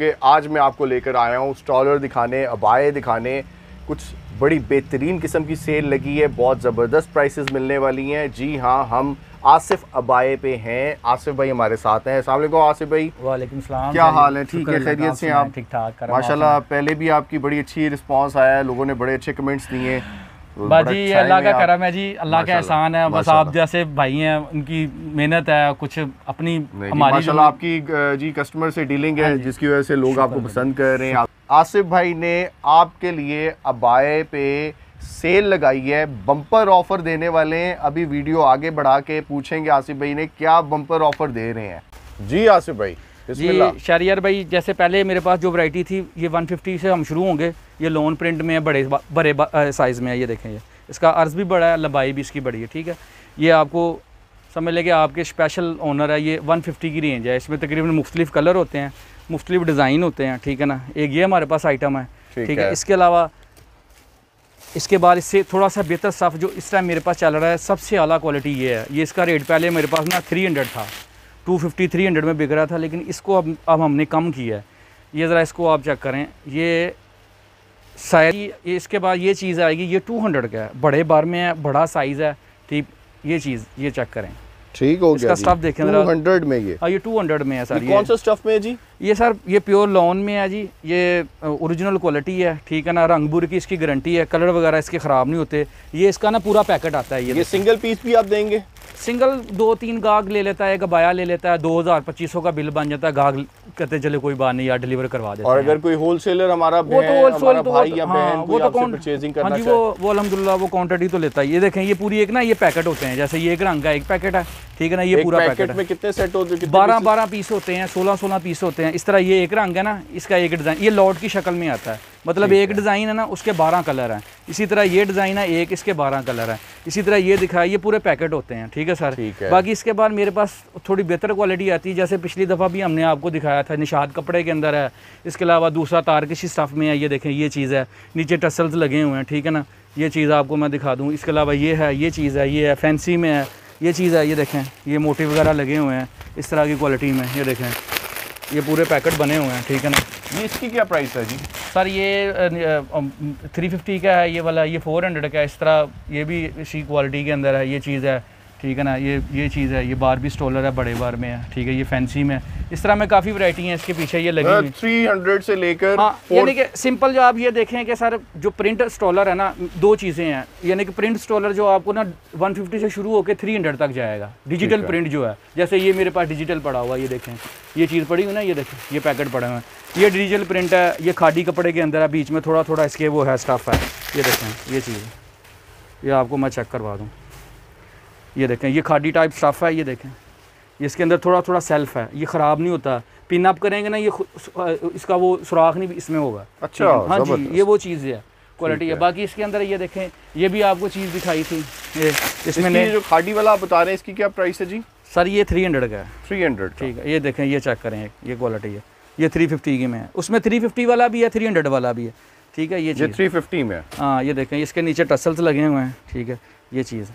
होंगे आज मैं आपको लेकर आया हूँ स्टॉलर दिखाने अबाए दिखाने कुछ बड़ी बेहतरीन किस्म की सेल लगी है बहुत ज़बरदस्त प्राइसेस मिलने वाली हैं जी हाँ हम आसिफ अबाए पे हैं आसिफ भाई हमारे साथ हैं अस्सलाम आसिफ भाई वालेकुम सलाम क्या हाल है ठीक है खैरियत से आप ठीक ठाक माशाल्लाह पहले भी आपकी बड़ी अच्छी रिस्पांस आया है लोगों ने बड़े अच्छे कमेंट्स दिए बाजी ये अल्लाह का करम है जी अल्लाह का एहसान है बस आप जैसे भाई हैं उनकी मेहनत है कुछ अपनी हमारी जो आपकी जी कस्टमर से डीलिंग है हाँ जिसकी वजह से लोग आपको पसंद कर रहे हैं आसिफ भाई ने आपके लिए अबाए पे सेल लगाई है बम्पर ऑफर देने वाले हैं अभी वीडियो आगे बढ़ा के पूछेंगे आसिफ भाई ने क्या बम्पर ऑफर दे रहे हैं जी आसिफ भाई जी शहरियर भाई जैसे पहले मेरे पास जो वैरायटी थी ये 150 से हम शुरू होंगे ये लोन प्रिंट में है बड़े बड़े साइज़ में है ये देखें ये इसका अर्ज़ भी बड़ा है लंबाई भी इसकी बड़ी है ठीक है ये आपको समझ लें कि आपके स्पेशल ओनर है ये 150 की रेंज है इसमें तकरीबन मुख्तलिफ कलर होते हैं मुख्तलिफ डिज़ाइन होते हैं ठीक है ना एक ये हमारे पास आइटम है ठीक है इसके अलावा इसके बाद इससे थोड़ा सा बेहतर साफ जो इस टाइम मेरे पास चल रहा है सबसे अला क्वालिटी ये है ये इसका रेट पहले मेरे पास ना थ्री हंड्रेड था टू फिफ्टी थ्री हंड्रेड में बिक रहा था लेकिन इसको अब अब हमने कम किया है ये ज़रा इसको आप चेक करें ये शायद इसके बाद ये चीज़ आएगी ये टू हंड्रेड का है बड़े बार में है बड़ा साइज़ है ठीक तो ये चीज़ ये चेक करें ठीक हो गया स्टफ देखें टू हंड्रेड में ये हाँ ये टू हंड्रेड में है सर कौन सा स्टफ में है जी ये सर ये प्योर लॉन में है जी ये ओरिजिनल क्वालिटी है ठीक है ना रंग बुर की इसकी गारंटी है कलर वगैरह इसके ख़राब नहीं होते ये इसका ना पूरा पैकेट आता है ये, ये सिंगल पीस भी आप देंगे सिंगल दो तीन गाग ले लेता है एक बाया ले लेता है दो हज़ार पच्चीस सौ का बिल बन जाता है गाग कहते चले कोई बात नहीं यार डिलीवर करवा देते और अगर कोई होल सेलर हमारा वो तो सेलर तो भाई या हाँ, वो तो कौन हाँ जी वो वो अलहमदुल्ला वो क्वान्टिटी तो लेता है ये देखें ये पूरी एक ना ये पैकेट होते हैं जैसे ये एक रंग का एक पैकेट है ठीक है ना ये पूरा पैकेट में कितने सेट होते हैं बारह बारह पीस होते हैं सोलह सोलह पीस होते हैं इस तरह ये एक रंग है ना इसका एक डिज़ाइन ये लॉट की शक्ल में आता है मतलब एक डिज़ाइन है ना उसके बारह कलर हैं इसी तरह ये डिज़ाइन है एक इसके बारह कलर हैं इसी तरह ये दिखा ये पूरे पैकेट होते हैं ठीक है सर ठीक है बाकी इसके बाद मेरे पास थोड़ी बेहतर क्वालिटी आती है जैसे पिछली दफ़ा भी हमने आपको दिखाया था निशाद कपड़े के अंदर है इसके अलावा दूसरा तार किसी स्टफ़ में है ये देखें ये चीज़ है नीचे टसल्स लगे हुए हैं ठीक है ना ये चीज़ आपको मैं दिखा दूँ इसके अलावा ये है ये चीज़ है ये है फैंसी में है ये चीज़ है ये देखें ये मोटी वगैरह लगे हुए हैं इस तरह की क्वालिटी में ये देखें ये पूरे पैकेट बने हुए हैं ठीक है ना ये इसकी क्या प्राइस है जी सर ये थ्री फिफ्टी का है ये वाला ये फोर हंड्रेड का है इस तरह ये भी इसी क्वालिटी के अंदर है ये चीज़ है ठीक है ना ये ये चीज़ है ये बार भी स्टॉलर है बड़े बार में है ठीक है ये फैंसी में है इस तरह में काफ़ी वरायटी हैं इसके पीछे ये लगी थ्री हाँ, हंड्रेड से लेकर हाँ यानी कि सिंपल जो आप ये देखें कि सर जो प्रिंट स्टॉलर है ना दो चीज़ें हैं यानी कि प्रिंट स्टॉलर जो आपको ना 150 से शुरू होकर थ्री हंड्रेड तक जाएगा डिजिटल प्रिंट जो है जैसे ये मेरे पास डिजिटल पड़ा हुआ ये देखें ये चीज़ पड़ी हुई ना ये देखें ये पैकेट पड़े हुए हैं ये डिजिटल प्रिंट है ये खादी कपड़े के अंदर है बीच में थोड़ा थोड़ा इसके वो है स्टफ़ है ये देखें ये चीज़ ये आपको मैं चेक करवा दूँ ये देखें ये खादी टाइप स्टफ़ है ये देखें इसके अंदर थोड़ा थोड़ा सेल्फ है ये ख़राब नहीं होता पिन अप करेंगे ना ये इसका वो सुराख नहीं इसमें होगा अच्छा हाँ जी ये वो चीज़ है क्वालिटी है बाकी इसके अंदर ये देखें ये भी आपको चीज़ दिखाई थी ये इसमें जो खाडी वाला आप बता रहे हैं इसकी क्या प्राइस है जी सर ये थ्री हंड्रेड का है थ्री हंड्रेड ठीक है ये देखें ये चेक करें ये क्वालिटी है ये थ्री फिफ्टी की में है उसमें थ्री फिफ्टी वाला भी है थ्री हंड्रेड वाला भी है ठीक है ये थ्री फिफ्टी में हाँ ये देखें इसके नीचे टसल्स लगे हुए हैं ठीक है ये चीज़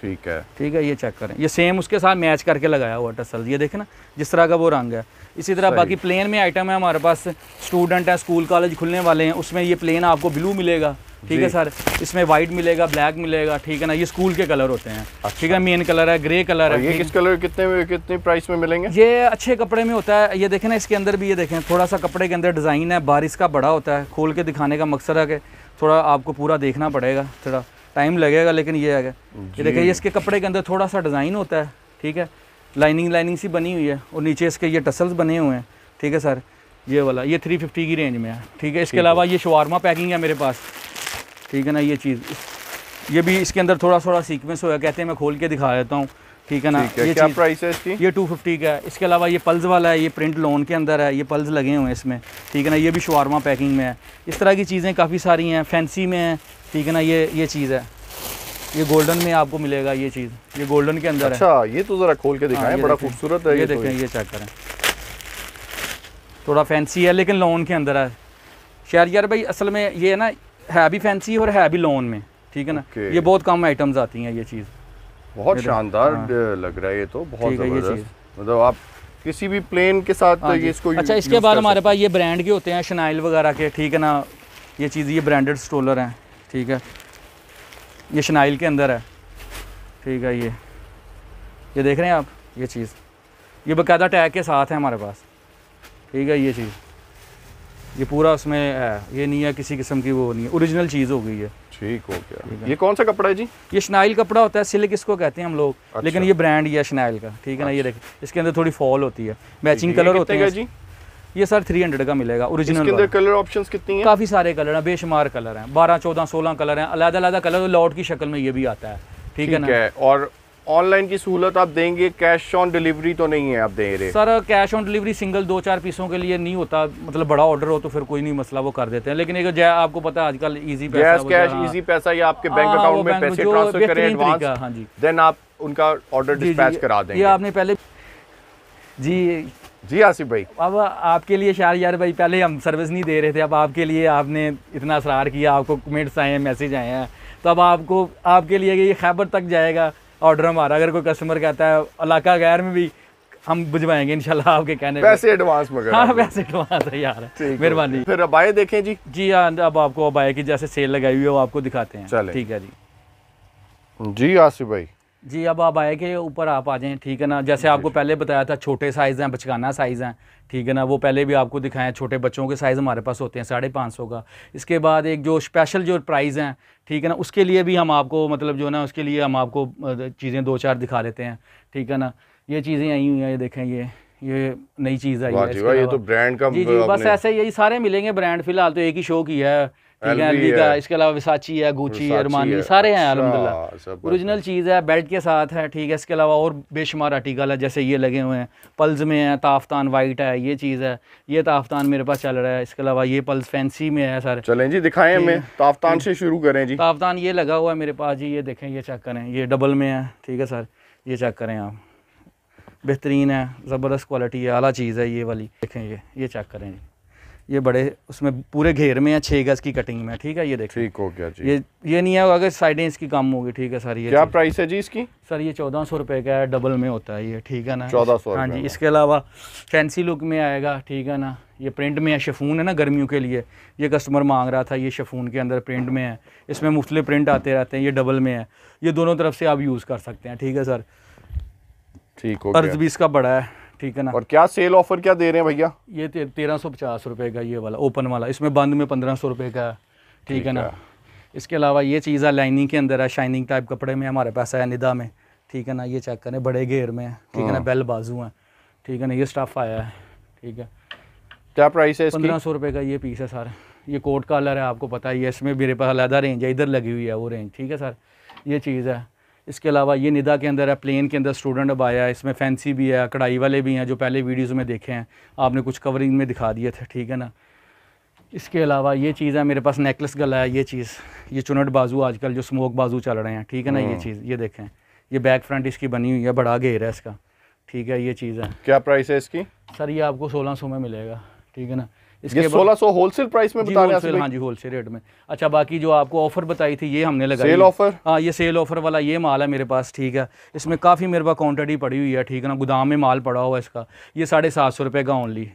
ठीक है ठीक है ये चेक करें ये सेम उसके साथ मैच करके लगाया हुआ टसल ये देखें ना जिस तरह का वो रंग है इसी तरह बाकी प्लेन में आइटम है हमारे पास स्टूडेंट है स्कूल कॉलेज खुलने वाले हैं उसमें ये प्लेन आपको ब्लू मिलेगा ठीक है सर इसमें वाइट मिलेगा ब्लैक मिलेगा ठीक है ना ये स्कूल के कलर होते हैं अच्छा। ठीक है मेन कलर है ग्रे कलर है ये किस कलर कितने में कितने प्राइस में मिलेंगे ये अच्छे कपड़े में होता है ये देखें ना इसके अंदर भी ये देखें थोड़ा सा कपड़े के अंदर डिज़ाइन है बारिश का बड़ा होता है खोल के दिखाने का मकसद है कि थोड़ा आपको पूरा देखना पड़ेगा थोड़ा टाइम लगेगा लेकिन ये है ये देखिए ये इसके कपड़े के अंदर थोड़ा सा डिज़ाइन होता है ठीक है लाइनिंग लाइनिंग सी बनी हुई है और नीचे इसके ये टसल्स बने हुए हैं ठीक है सर ये वाला ये थ्री फिफ्टी की रेंज में है ठीक है इसके अलावा ये शवारमा पैकिंग है मेरे पास ठीक है ना ये चीज़ ये भी इसके अंदर थोड़ा थोड़ा सीक्वेंस होगा कहते हैं मैं खोल के दिखा देता हूँ ठीक है ना ये क्या प्राइस है इसकी ये 250 का है इसके अलावा ये पल्स वाला है ये प्रिंट लोन के अंदर है ये पल्स लगे हुए हैं इसमें ठीक है ना ये भी शवारमा पैकिंग में है इस तरह की चीज़ें काफ़ी सारी हैं फैंसी में हैं ठीक है ना ये ये चीज़ है ये गोल्डन में आपको मिलेगा ये चीज़ ये गोल्डन के अंदर अच्छा है। ये तो ज़रा खोल के हाँ, दिखाएं हाँ, बड़ा खूबसूरत है ये तो देखें ये चेक करें थोड़ा फैंसी है लेकिन लोन के अंदर है शहर यार भाई असल में ये है ना है भी फैंसी और है भी लोन में ठीक है ना ये बहुत कम आइटम्स आती हैं ये चीज़ बहुत शानदार हाँ। लग रहा है ये तो बहुत ज़बरदस्त मतलब आप किसी भी प्लेन के साथ तो ये इसको अच्छा इसके बाद हमारे पास ये ब्रांड के होते हैं शनाइल वगैरह के ठीक है ना ये चीज़ ये ब्रांडेड स्टोलर हैं ठीक है ये शनाइल के अंदर है ठीक है ये ये देख रहे हैं आप ये चीज़ ये बाकायदा टैग के साथ है हमारे पास ठीक है ये चीज़ ये पूरा उसमें है ये नहीं है किसी किस्म की वो नहीं है ओरिजिनल चीज़ हो गई है ठीक हो गया ये कौन सा कपड़ा है जी ये शनाइल कपड़ा होता है सिल्क इसको कहते हैं हम लोग अच्छा। लेकिन ये ब्रांड ही है शनाइल का ठीक है ना ये अच्छा। देखिए इसके अंदर थोड़ी फॉल होती है मैचिंग कलर होते हैं जी ये सर 300 का मिलेगा ओरिजिनल कलर ऑप्शंस कितनी हैं काफ़ी सारे कलर हैं बेशुमार कलर हैं 12 14 16 कलर हैं अलग अलग कलर तो लॉट की शक्ल में ये भी आता है ठीक है ना है। और ऑनलाइन की सहूलत आप देंगे कैश ऑन डिलीवरी तो नहीं है आप दे रहे sir cash on delivery single दो चार पीसों के लिए नहीं होता मतलब बड़ा ऑर्डर हो तो फिर कोई नहीं मसला वो कर देते हैं लेकिन एक जय आपको पता है आजकल इजी पैसा कैश इजी पैसा या आपके बैंक अकाउंट हाँ, हाँ, में पैसे ट्रांसफर करें एडवांस देन हाँ आप उनका ऑर्डर डिस्पैच करा देंगे ये आपने पहले जी जी आसिफ भाई अब आपके लिए शार यार भाई पहले हम सर्विस नहीं दे रहे थे अब आपके लिए आपने इतना असरार किया आपको कमेंट्स आए हैं मैसेज आए हैं तो अब आपको आपके लिए ये खैबर तक जाएगा ऑर्डर हमारा अगर कोई कस्टमर कहता है इलाका गैर में भी हम बुझवाएंगे इनशाला आपके कहने पैसे एडवांस मगर हाँ पैसे एडवांस है यार मेहरबानी फिर अबाए देखें जी जी हाँ अब आपको अबाए की जैसे सेल लगाई हुई है वो आपको दिखाते हैं ठीक है जी जी आसिफ भाई जी अब आप आए के ऊपर आप आ जाएं ठीक है ना जैसे आपको पहले बताया था छोटे साइज़ हैं बचकाना साइज़ हैं ठीक है ना वो पहले भी आपको दिखाएं छोटे बच्चों के साइज़ हमारे पास होते हैं साढ़े पाँच सौ का इसके बाद एक जो स्पेशल जो प्राइज़ हैं ठीक है ना उसके लिए भी हम आपको मतलब जो है ना उसके लिए हम आपको चीज़ें दो चार दिखा लेते हैं ठीक है ना ये चीज़ें आई हुई हैं ये देखें ये ये नई चीज़ आई है ये तो ब्रांड का जी जी बस ऐसे यही सारे मिलेंगे ब्रांड फिलहाल तो एक ही शो की है ठीक है एलवी का इसके अलावा विसाची है गुची अरमानी है, सारे हैं अच्छा, अलहमदिल्ला ओरिजिनल चीज़ है बेल्ट के साथ है ठीक है इसके अलावा और बेशुमार आर्टिकल है जैसे ये लगे हुए हैं पल्स में है ताफ्तान वाइट है ये चीज़ है ये ताफ्तान मेरे पास चल रहा है इसके अलावा ये पल्स फैंसी में है सर चलें जी दिखाएं हमें ताफ्तान से शुरू करें जी ताफ्तान ये लगा हुआ है मेरे पास जी ये देखें ये चेक करें ये डबल में है ठीक है सर ये चेक करें आप बेहतरीन है ज़बरदस्त क्वालिटी है अला चीज़ है ये वाली देखें ये ये चेक करें जी ये बड़े उसमें पूरे घेर में या छह गज की कटिंग में ठीक है ये देख ठीक हो गया जी ये ये नहीं है अगर साइडें इसकी कम होगी ठीक है सर ये क्या प्राइस है जी इसकी सर ये चौदह सौ रुपये का है डबल में होता है ये ठीक है ना चौदह सौ हाँ जी इसके अलावा फैंसी लुक में आएगा ठीक है ना ये प्रिंट में है शेफून है ना गर्मियों के लिए ये कस्टमर मांग रहा था ये शेफून के अंदर प्रिंट में है इसमें मुख्तलि प्रिंट आते रहते हैं ये डबल में है ये दोनों तरफ से आप यूज़ कर सकते हैं ठीक है सर ठीक हो अर्ज भी इसका बड़ा है ठीक है ना और क्या सेल ऑफर क्या दे रहे हैं भैया ये ते, तेरह सौ पचास रुपये का ये वाला ओपन वाला इसमें बंद में पंद्रह सौ रुपये का ठीक है ना इसके अलावा ये चीज़ है लाइनिंग के अंदर है शाइनिंग टाइप कपड़े में हमारे पास है निदा में ठीक है ना ये चेक करें बड़े घेर में ठीक है ना बेल हाँ। बाजू हैं ठीक है ना ये स्टफ़ आया है ठीक है क्या प्राइस है पंद्रह सौ रुपये का ये पीस है सर ये कोट कॉलर है आपको पता ही है इसमें मेरे पास अलहदा रेंज है इधर लगी हुई है वो रेंज ठीक है सर ये चीज़ है इसके अलावा ये निदा के अंदर है प्लेन के अंदर स्टूडेंट अब आया है इसमें फैंसी भी है कढ़ाई वाले भी हैं जो पहले वीडियोज़ में देखे हैं आपने कुछ कवरिंग में दिखा दिए थे ठीक है ना इसके अलावा ये चीज़ है मेरे पास नेकलेस गला है ये चीज़ ये चुनट बाजू आजकल जो स्मोक बाजू चल रहे हैं ठीक है ना ये हम्म। चीज़ ये देखें ये बैक फ्रंट इसकी बनी हुई है बड़ा घेर है इसका ठीक है ये चीज़ है क्या प्राइस है इसकी सर ये आपको सोलह सौ में मिलेगा ठीक है ना इसके ये सोलह सौ होलसेल प्राइस में बता होलसेल हाँ जी होलसेल रेट में अच्छा बाकी जो आपको ऑफर बताई थी ये हमने लगाई सेल ऑफर हाँ ये सेल ऑफर वाला ये माल है मेरे पास ठीक है इसमें काफ़ी मेरे पास क्वान्टिटी पड़ी हुई है ठीक है ना गोदाम में माल पड़ा हुआ है इसका ये साढ़े सात सौ रुपये का ओनली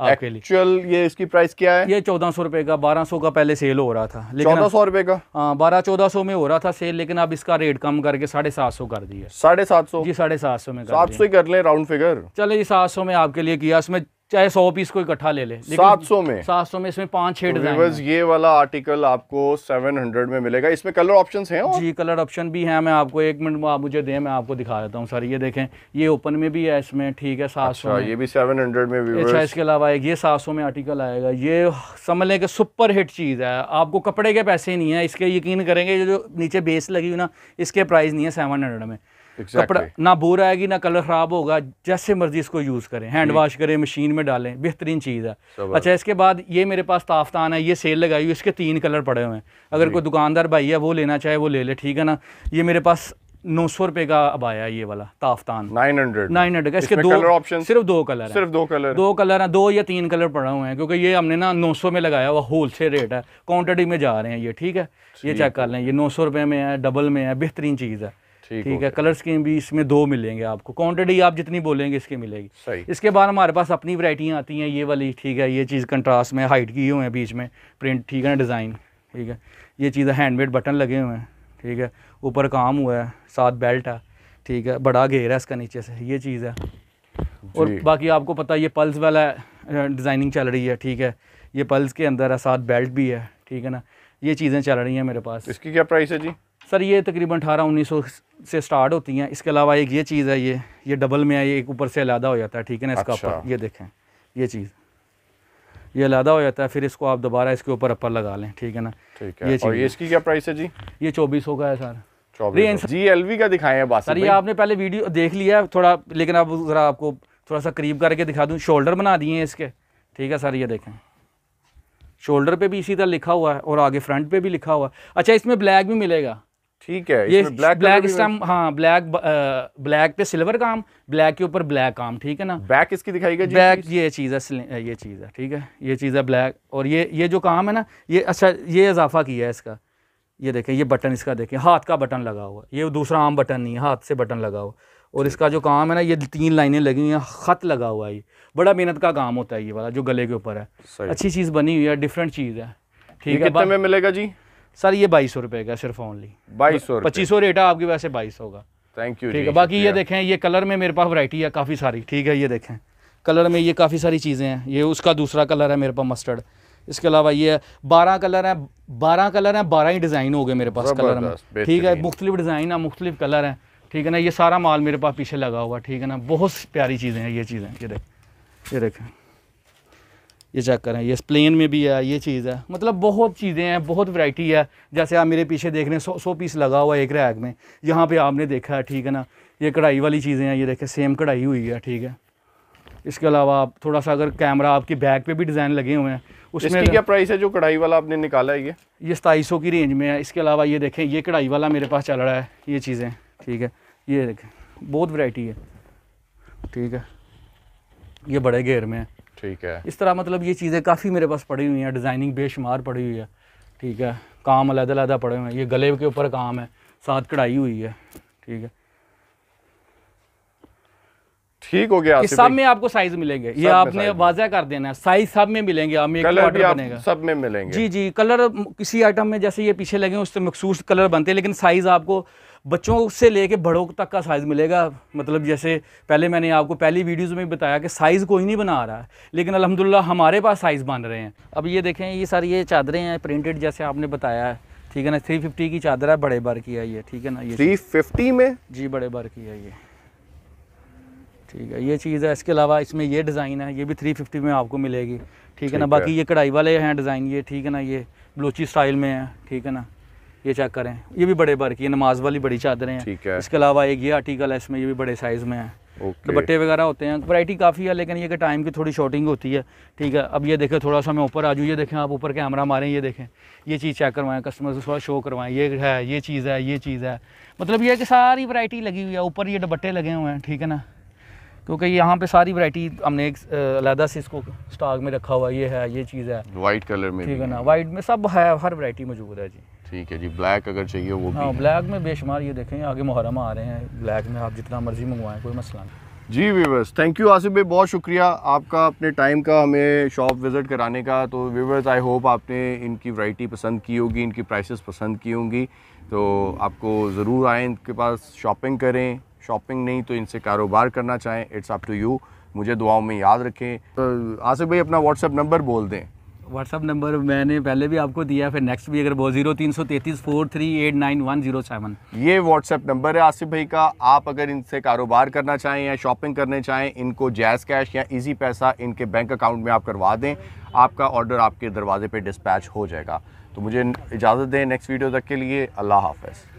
आपके लिए चल ये इसकी प्राइस क्या है ये चौदह सौ रुपये का बारह सौ का पहले सेल हो रहा था लेकिन चौदह सौ रुपये का हाँ बारह चौदह सौ में हो रहा था सेल लेकिन अब इसका रेट कम करके साढ़े सात सौ कर दिया साढ़े सात सौ जी साढ़े सात सौ में सात सौ ही कर ले राउंड फिगर चले जी सात सौ में आपके लिए किया इसमें चाहे सौ पीस को इकट्ठा ले ले सात सौ में सात सौ में इसमें पांच छह डिजाइन तो ये वाला आर्टिकल आपको सेवन हंड्रेड में मिलेगा इसमें कलर ऑप्शन हैं जी कलर ऑप्शन भी हैं मैं आपको एक मिनट आप मुझे दें मैं आपको दिखा देता हूँ सर ये देखें ये ओपन में भी है इसमें ठीक है सात सौ अच्छा, ये भी सेवन हंड्रेड में अच्छा इसके अलावा ये सात सौ में आर्टिकल आएगा ये समझ लें कि सुपर हिट चीज़ है आपको कपड़े के पैसे नहीं है इसके यकीन करेंगे जो नीचे बेस लगी हुई ना इसके प्राइस नहीं है सेवन हंड्रेड में exactly. कपड़ा ना बोर आएगी ना कलर ख़राब होगा जैसे मर्जी इसको यूज़ करें हैंड वाश करें मशीन में डालें बेहतरीन चीज़ है अच्छा इसके बाद ये मेरे पास ताफ्तान है ये सेल लगाई हुई इसके तीन कलर पड़े हुए हैं अगर कोई दुकानदार भाई है वो लेना चाहे वो ले ले ठीक है ना ये मेरे पास नौ सौ रुपए का अब आया ये वाला Taftan nine hundred nine hundred का इसके दो ऑप्शन सिर्फ दो कलर सिर्फ दो कलर दो कलर है दो या तीन कलर पड़े हुए हैं क्योंकि ये हमने ना नौ सौ में लगाया हुआ होल सेल रेट है क्वान्टिटी में जा रहे हैं ये ठीक है ये चेक कर लें ये नौ सौ रुपये में है डबल में है बेहतरीन चीज़ है ठीक, है कलर स्कीम भी इसमें दो मिलेंगे आपको क्वांटिटी आप जितनी बोलेंगे इसके मिलेगी सही इसके बाद हमारे पास अपनी वरायटियाँ आती हैं ये वाली ठीक है ये चीज़ कंट्रास्ट में हाइट की हुए हैं बीच में प्रिंट ठीक है ना डिज़ाइन ठीक है ये चीज़ हैंडमेड बटन लगे हुए हैं ठीक है ऊपर काम हुआ है साथ बेल्ट है ठीक है बड़ा घेर है इसका नीचे से ये चीज़ है और बाकी आपको पता है ये पल्स वाला डिज़ाइनिंग चल रही है ठीक है ये पल्स के अंदर है साथ बेल्ट भी है ठीक है ना ये चीज़ें चल रही हैं मेरे पास इसकी क्या प्राइस है जी सर ये तकरीबन अठारह उन्नीस सौ से स्टार्ट होती हैं इसके अलावा एक ये चीज़ है ये ये डबल में है ये एक ऊपर से अलहदा हो जाता है ठीक है ना इसका अच्छा। ये देखें ये चीज़ ये अलहदा हो जाता है फिर इसको आप दोबारा इसके ऊपर अपर लगा लें ठीक है ना ठीक है ये और ये इसकी क्या प्राइस है जी ये चौबीस का है सर जी एल का दिखाया बात सर ये आपने पहले वीडियो देख लिया थोड़ा लेकिन आप ज़रा आपको थोड़ा सा करीब करके दिखा दूँ शोल्डर बना दिए हैं इसके ठीक है सर ये देखें शोल्डर पे भी इसी तरह लिखा हुआ है और आगे फ्रंट पे भी लिखा हुआ है अच्छा इसमें ब्लैक भी मिलेगा ठीक है ये ब्लैक ब्लैक इस हाँ ब्लैक ब्लैक पे सिल्वर काम ब्लैक के ऊपर ब्लैक काम ठीक है ना बैक इसकी दिखाई गई बैक ये चीज़ है ये चीज़ है ठीक है ये चीज़ है ब्लैक और ये ये जो काम है ना ये अच्छा ये इजाफा किया है इसका ये देखें ये बटन इसका देखें हाथ का बटन लगा हुआ ये दूसरा आम बटन नहीं है हाथ से बटन लगा हुआ और इसका जो काम है ना ये तीन लाइनें लगी हुई हैं ख़त लगा हुआ है ये बड़ा मेहनत का काम होता है ये वाला जो गले के ऊपर है अच्छी चीज़ बनी हुई है डिफरेंट चीज़ है ठीक है कितने में मिलेगा जी सर ये बाईस सौ का सिर्फ ओनली बाईस सौ पच्चीस सौ रेट है आपके वैसे बाईस होगा थैंक यू ठीक है बाकी ये देखें ये कलर में मेरे पास वरायटी है काफ़ी सारी ठीक है ये देखें कलर में ये काफ़ी सारी चीज़ें हैं ये उसका दूसरा कलर है मेरे पास मस्टर्ड इसके अलावा ये बारह कलर हैं बारह कलर हैं बारह ही डिज़ाइन हो गए मेरे पास कलर में ठीक है मुख्तलिफ डिज़ाइन है मुख्तलिफ कलर हैं ठीक है ना ये सारा माल मेरे पास पीछे लगा हुआ ठीक है ना बहुत प्यारी चीज़ें हैं ये चीज़ें ये देख ये देखें ये चेक करें ये प्लेन में भी है ये चीज़ है मतलब बहुत चीज़ें हैं बहुत वैरायटी है जैसे आप मेरे पीछे देख रहे हैं सौ सौ पीस लगा हुआ है एक रैग में यहाँ पे आपने देखा है ठीक है ना ये कढ़ाई वाली चीज़ें हैं ये देखें सेम कढ़ाई हुई है ठीक है इसके अलावा आप थोड़ा सा अगर कैमरा आपके बैग पर भी डिज़ाइन लगे हुए हैं उसमें क्या प्राइस है जो कढ़ाई वाला आपने निकाला है ये ये सौ की रेंज में है इसके अलावा ये देखें ये कढ़ाई वाला मेरे पास चल रहा है ये चीज़ें ठीक है ये देखें बहुत वैरायटी है ठीक है ये बड़े घेर में है ठीक है इस तरह मतलब ये चीज़ें काफ़ी मेरे पास पड़ी हुई हैं डिज़ाइनिंग बेशुमार पड़ी हुई है ठीक है काम अलहदा अलहदा पड़े हुए हैं ये गले के ऊपर काम है साथ कढ़ाई हुई है ठीक है ठीक हो गया सब में आपको साइज मिलेंगे ये आपने वाजह कर देना है साइज सब में मिलेंगे हम एक बनेगा सब में मिलेंगे जी जी कलर किसी आइटम में जैसे ये पीछे लगे उससे मखसूस कलर बनते हैं लेकिन साइज आपको बच्चों से लेके बड़ों तक का साइज़ मिलेगा मतलब जैसे पहले मैंने आपको पहली वीडियोज़ में बताया कि साइज़ कोई नहीं बना रहा है लेकिन अलहमदुल्ला हमारे पास साइज़ बन रहे हैं अब ये देखें ये सर ये चादरें हैं प्रिंटेड जैसे आपने बताया है ठीक है ना थ्री फिफ्टी की चादर है बड़े बार की है ये ठीक है ना ये थ्री फिफ्टी में जी बड़े बार की है ये ठीक है ये चीज़ है इसके अलावा इसमें ये डिज़ाइन है ये भी थ्री फिफ्टी में आपको मिलेगी ठीक है ना बाकी ये कढ़ाई वाले हैं डिज़ाइन ये ठीक है ना ये बलोची स्टाइल में है ठीक है ना ये चेक करें ये भी बड़े बार की नमाज वाली बड़ी चादरें हैं ठीक है। इसके अलावा एक ये आर्टिकल है इसमें ये भी बड़े साइज़ में है दुपट्टे वगैरह होते हैं वैरायटी काफ़ी है लेकिन ये कि टाइम की थोड़ी शॉर्टिंग होती है ठीक है अब ये देखें थोड़ा सा मैं ऊपर आ जाऊँ ये देखें आप ऊपर कैमरा मारें ये देखें ये चीज़ चेक करवाएं कस्टमर से थोड़ा शो करवाएं ये है ये चीज़ है ये चीज़ है मतलब ये कि सारी वैरायटी लगी हुई है ऊपर ये दुपट्टे लगे हुए हैं ठीक है ना क्योंकि यहाँ पे सारी वैरायटी हमने एक अलहदा से इसको स्टॉक में रखा हुआ ये है ये चीज़ है वाइट कलर में ठीक है ना वाइट में सब है हर वैरायटी मौजूद है जी ठीक है जी ब्लैक अगर चाहिए वो हाँ ब्लैक में बेशुमार ये देखें आगे मुहर्रम आ रहे हैं ब्लैक में आप जितना मर्जी मंगवाएं कोई मसला नहीं जी व्यूवर्स थैंक यू आसिफ भाई बहुत शुक्रिया आपका अपने टाइम का हमें शॉप विज़िट कराने का तो व्यूवर्स आई होप आपने इनकी वैरायटी पसंद की होगी इनकी प्राइसेस पसंद की होंगी तो आपको ज़रूर आएँ इनके पास शॉपिंग करें शॉपिंग नहीं तो इनसे कारोबार करना चाहें इट्स अप टू यू मुझे दुआओं में याद रखें तो आसिफ भाई अपना व्हाट्सअप नंबर बोल दें व्हाट्सअप नंबर मैंने पहले भी आपको दिया फिर नेक्स्ट भी अगर बोल जीरो तीन सौ तैंतीस four three eight nine one zero seven ये व्हाट्सअप नंबर है आसिफ भाई का आप अगर इनसे कारोबार करना चाहें या शॉपिंग करने चाहें इनको जैज़ कैश या इजी पैसा इनके बैंक अकाउंट में आप करवा दें आपका ऑर्डर आपके दरवाजे पर डिस्पैच हो जाएगा तो मुझे इजाज़त दें नेक्स्ट वीडियो तक के लिए अल्लाह हाफ